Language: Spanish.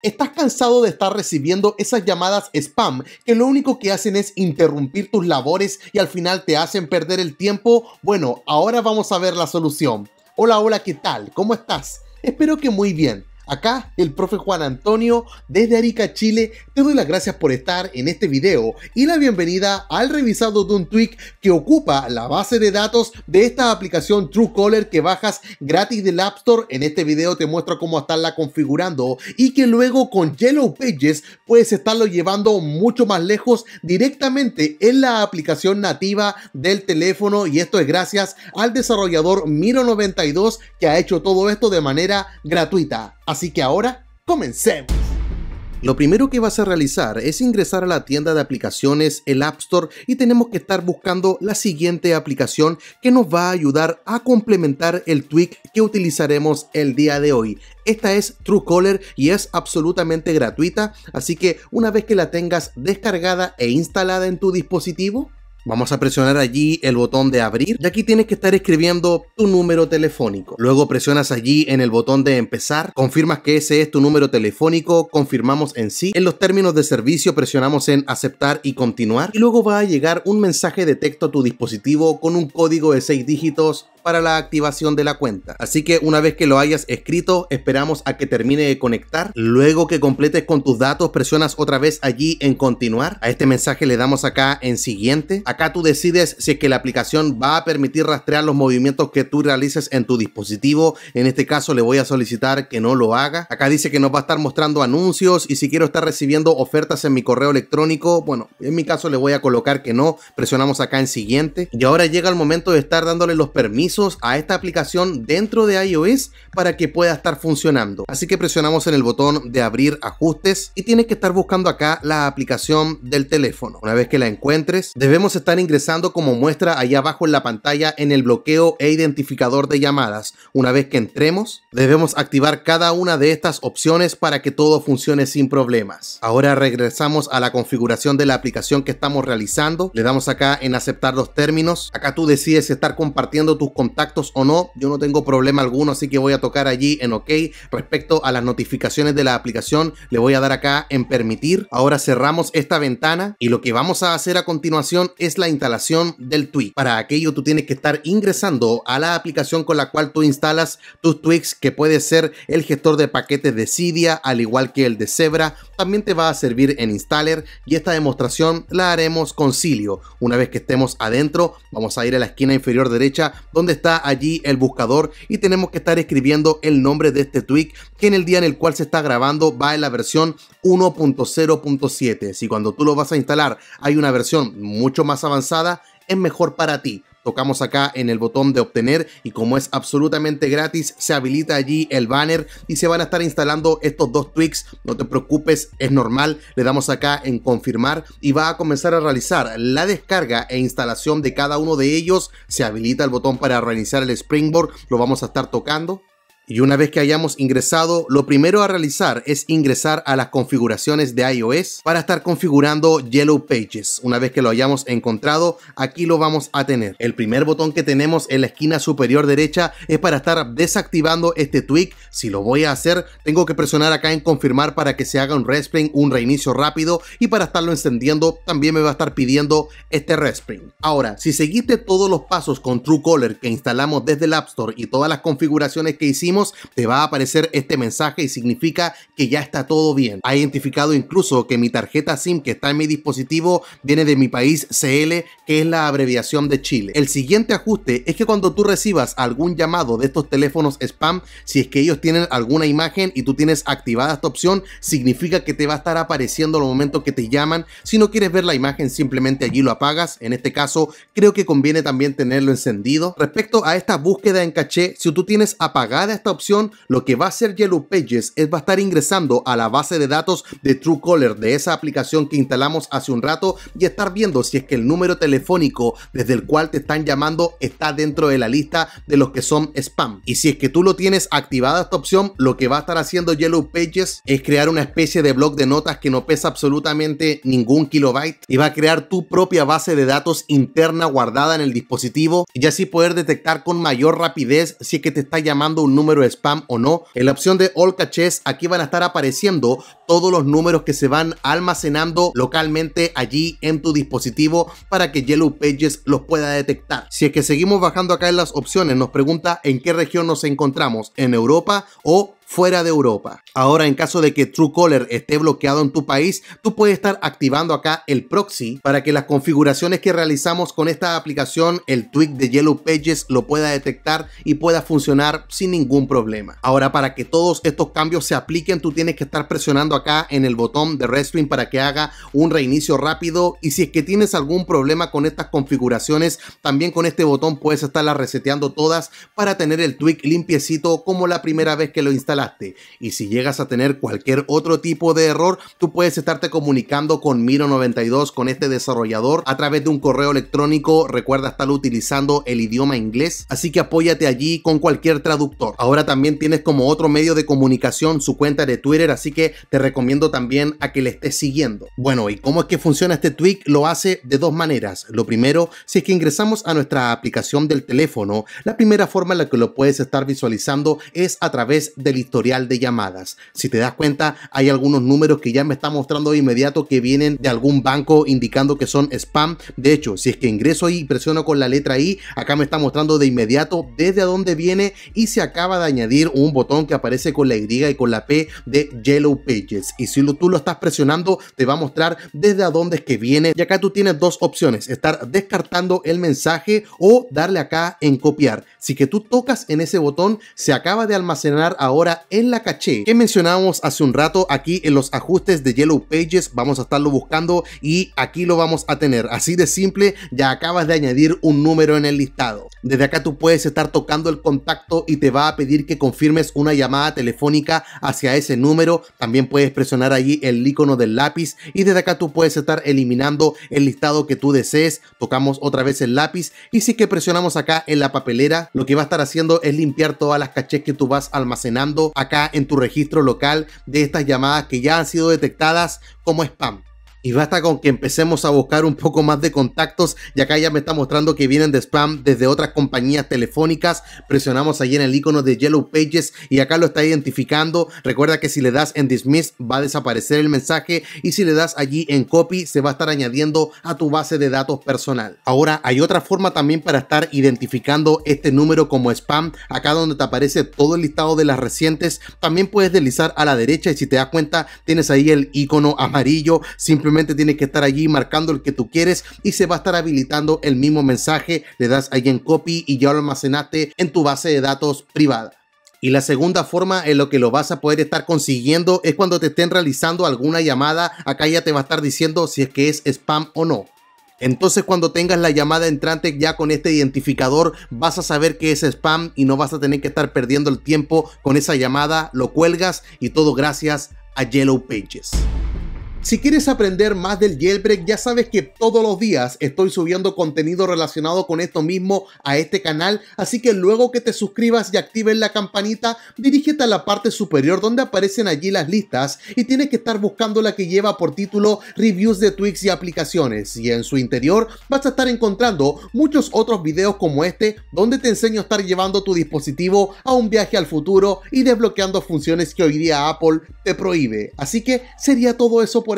¿Estás cansado de estar recibiendo esas llamadas spam que lo único que hacen es interrumpir tus labores y al final te hacen perder el tiempo? Bueno, ahora vamos a ver la solución. Hola, hola, ¿qué tal? ¿Cómo estás? Espero que muy bien. Acá el profe Juan Antonio desde Arica, Chile. Te doy las gracias por estar en este video y la bienvenida al revisado de un tweak que ocupa la base de datos de esta aplicación Truecaller que bajas gratis del App Store. En este video te muestro cómo estarla configurando y que luego con Yellow Pages puedes estarlo llevando mucho más lejos directamente en la aplicación nativa del teléfono y esto es gracias al desarrollador Miro92 que ha hecho todo esto de manera gratuita. Así que ahora, comencemos. Lo primero que vas a realizar es ingresar a la tienda de aplicaciones, el App Store, y tenemos que estar buscando la siguiente aplicación que nos va a ayudar a complementar el tweak que utilizaremos el día de hoy. Esta es TrueColor y es absolutamente gratuita, así que una vez que la tengas descargada e instalada en tu dispositivo, Vamos a presionar allí el botón de abrir y aquí tienes que estar escribiendo tu número telefónico. Luego presionas allí en el botón de empezar, confirmas que ese es tu número telefónico, confirmamos en sí. En los términos de servicio presionamos en aceptar y continuar y luego va a llegar un mensaje de texto a tu dispositivo con un código de 6 dígitos para la activación de la cuenta. Así que una vez que lo hayas escrito, esperamos a que termine de conectar. Luego que completes con tus datos, presionas otra vez allí en continuar. A este mensaje le damos acá en siguiente. Acá tú decides si es que la aplicación va a permitir rastrear los movimientos que tú realices en tu dispositivo. En este caso le voy a solicitar que no lo haga. Acá dice que nos va a estar mostrando anuncios y si quiero estar recibiendo ofertas en mi correo electrónico, bueno, en mi caso le voy a colocar que no. Presionamos acá en siguiente. Y ahora llega el momento de estar dándole los permisos a esta aplicación dentro de iOS para que pueda estar funcionando. Así que presionamos en el botón de abrir ajustes y tienes que estar buscando acá la aplicación del teléfono. Una vez que la encuentres, debemos estar ingresando como muestra allá abajo en la pantalla en el bloqueo e identificador de llamadas. Una vez que entremos, debemos activar cada una de estas opciones para que todo funcione sin problemas. Ahora regresamos a la configuración de la aplicación que estamos realizando. Le damos acá en aceptar los términos. Acá tú decides estar compartiendo tus contactos contactos o no, yo no tengo problema alguno, así que voy a tocar allí en OK. Respecto a las notificaciones de la aplicación, le voy a dar acá en permitir. Ahora cerramos esta ventana y lo que vamos a hacer a continuación es la instalación del tweak. Para aquello tú tienes que estar ingresando a la aplicación con la cual tú instalas tus tweaks, que puede ser el gestor de paquetes de Cydia, al igual que el de Zebra. También te va a servir en Installer y esta demostración la haremos con Cilio. Una vez que estemos adentro, vamos a ir a la esquina inferior derecha donde está allí el buscador y tenemos que estar escribiendo el nombre de este tweak que en el día en el cual se está grabando va en la versión 1.0.7. Si cuando tú lo vas a instalar hay una versión mucho más avanzada, es mejor para ti Tocamos acá en el botón de obtener y como es absolutamente gratis, se habilita allí el banner y se van a estar instalando estos dos tweaks. No te preocupes, es normal. Le damos acá en confirmar y va a comenzar a realizar la descarga e instalación de cada uno de ellos. Se habilita el botón para realizar el Springboard. Lo vamos a estar tocando y una vez que hayamos ingresado, lo primero a realizar es ingresar a las configuraciones de iOS para estar configurando Yellow Pages. Una vez que lo hayamos encontrado, aquí lo vamos a tener. El primer botón que tenemos en la esquina superior derecha es para estar desactivando este tweak. Si lo voy a hacer, tengo que presionar acá en confirmar para que se haga un respring, un reinicio rápido y para estarlo encendiendo también me va a estar pidiendo este respring. Ahora, si seguiste todos los pasos con Color que instalamos desde el App Store y todas las configuraciones que hicimos, te va a aparecer este mensaje y significa que ya está todo bien. Ha identificado incluso que mi tarjeta SIM que está en mi dispositivo viene de mi país CL, que es la abreviación de Chile. El siguiente ajuste es que cuando tú recibas algún llamado de estos teléfonos spam, si es que ellos tienen alguna imagen y tú tienes activada esta opción, significa que te va a estar apareciendo al momento que te llaman. Si no quieres ver la imagen, simplemente allí lo apagas. En este caso, creo que conviene también tenerlo encendido. Respecto a esta búsqueda en caché, si tú tienes apagada esta opción, lo que va a hacer Yellow Pages es va a estar ingresando a la base de datos de Truecaller de esa aplicación que instalamos hace un rato y estar viendo si es que el número telefónico desde el cual te están llamando está dentro de la lista de los que son spam. Y si es que tú lo tienes activada esta opción, lo que va a estar haciendo Yellow Pages es crear una especie de blog de notas que no pesa absolutamente ningún kilobyte y va a crear tu propia base de datos interna guardada en el dispositivo y así poder detectar con mayor rapidez si es que te está llamando un número spam o no, en la opción de All Caches aquí van a estar apareciendo todos los números que se van almacenando localmente allí en tu dispositivo para que Yellow Pages los pueda detectar. Si es que seguimos bajando acá en las opciones, nos pregunta en qué región nos encontramos, en Europa o fuera de Europa. Ahora, en caso de que Truecaller esté bloqueado en tu país, tú puedes estar activando acá el proxy para que las configuraciones que realizamos con esta aplicación, el tweak de Yellow Pages, lo pueda detectar y pueda funcionar sin ningún problema. Ahora, para que todos estos cambios se apliquen, tú tienes que estar presionando acá en el botón de Restring para que haga un reinicio rápido. Y si es que tienes algún problema con estas configuraciones, también con este botón puedes estarlas reseteando todas para tener el tweak limpiecito como la primera vez que lo instalas y si llegas a tener cualquier otro tipo de error, tú puedes estarte comunicando con Miro92, con este desarrollador, a través de un correo electrónico. Recuerda estar utilizando el idioma inglés, así que apóyate allí con cualquier traductor. Ahora también tienes como otro medio de comunicación su cuenta de Twitter, así que te recomiendo también a que le estés siguiendo. Bueno, ¿y cómo es que funciona este tweak? Lo hace de dos maneras. Lo primero, si es que ingresamos a nuestra aplicación del teléfono, la primera forma en la que lo puedes estar visualizando es a través del de llamadas. Si te das cuenta, hay algunos números que ya me está mostrando de inmediato que vienen de algún banco indicando que son spam. De hecho, si es que ingreso ahí y presiono con la letra I, acá me está mostrando de inmediato desde a dónde viene y se acaba de añadir un botón que aparece con la Y y con la P de Yellow Pages. Y si tú lo estás presionando, te va a mostrar desde a dónde es que viene. Y acá tú tienes dos opciones, estar descartando el mensaje o darle acá en copiar. Si que tú tocas en ese botón, se acaba de almacenar ahora en la caché que mencionábamos hace un rato aquí en los ajustes de Yellow Pages. Vamos a estarlo buscando y aquí lo vamos a tener. Así de simple, ya acabas de añadir un número en el listado. Desde acá tú puedes estar tocando el contacto y te va a pedir que confirmes una llamada telefónica hacia ese número. También puedes presionar allí el icono del lápiz y desde acá tú puedes estar eliminando el listado que tú desees. Tocamos otra vez el lápiz y si que presionamos acá en la papelera, lo que va a estar haciendo es limpiar todas las cachés que tú vas almacenando acá en tu registro local de estas llamadas que ya han sido detectadas como spam. Y basta con que empecemos a buscar un poco más de contactos, y acá ya me está mostrando que vienen de spam desde otras compañías telefónicas. Presionamos allí en el icono de Yellow Pages y acá lo está identificando. Recuerda que si le das en Dismiss va a desaparecer el mensaje y si le das allí en Copy se va a estar añadiendo a tu base de datos personal. Ahora hay otra forma también para estar identificando este número como spam. Acá donde te aparece todo el listado de las recientes, también puedes deslizar a la derecha y si te das cuenta tienes ahí el icono amarillo. Simplemente tienes que estar allí marcando el que tú quieres y se va a estar habilitando el mismo mensaje, le das ahí en copy y ya lo almacenaste en tu base de datos privada. Y la segunda forma en lo que lo vas a poder estar consiguiendo es cuando te estén realizando alguna llamada, acá ya te va a estar diciendo si es que es spam o no. Entonces cuando tengas la llamada entrante ya con este identificador vas a saber que es spam y no vas a tener que estar perdiendo el tiempo con esa llamada, lo cuelgas y todo gracias a Yellow Pages. Si quieres aprender más del jailbreak, ya sabes que todos los días estoy subiendo contenido relacionado con esto mismo a este canal, así que luego que te suscribas y actives la campanita, dirígete a la parte superior donde aparecen allí las listas y tienes que estar buscando la que lleva por título Reviews de tweaks y aplicaciones y en su interior vas a estar encontrando muchos otros videos como este donde te enseño a estar llevando tu dispositivo a un viaje al futuro y desbloqueando funciones que hoy día Apple te prohíbe. Así que sería todo eso por